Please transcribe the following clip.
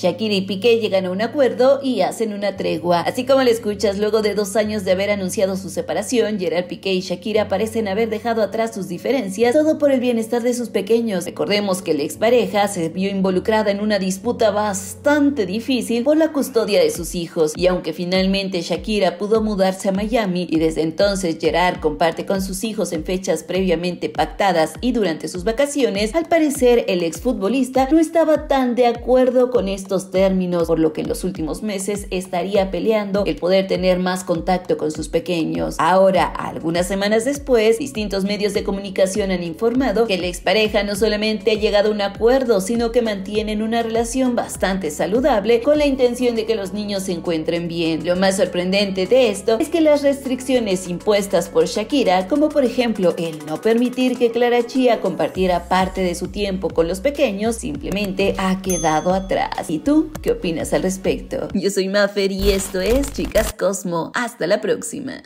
Shakira y Piqué llegan a un acuerdo y hacen una tregua. Así como le escuchas, luego de dos años de haber anunciado su separación, Gerard Piqué y Shakira parecen haber dejado atrás sus diferencias, todo por el bienestar de sus pequeños. Recordemos que la expareja se vio involucrada en una disputa bastante difícil por la custodia de sus hijos, y aunque finalmente Shakira pudo mudarse a Miami y desde entonces Gerard comparte con sus hijos en fechas previamente pactadas y durante sus vacaciones, al parecer el exfutbolista no estaba tan de acuerdo con esto estos términos, por lo que en los últimos meses estaría peleando el poder tener más contacto con sus pequeños. Ahora, algunas semanas después, distintos medios de comunicación han informado que la expareja no solamente ha llegado a un acuerdo, sino que mantienen una relación bastante saludable con la intención de que los niños se encuentren bien. Lo más sorprendente de esto es que las restricciones impuestas por Shakira, como por ejemplo el no permitir que Clara Chia compartiera parte de su tiempo con los pequeños, simplemente ha quedado atrás. Y tú qué opinas al respecto? Yo soy Maffer y esto es Chicas Cosmo. Hasta la próxima.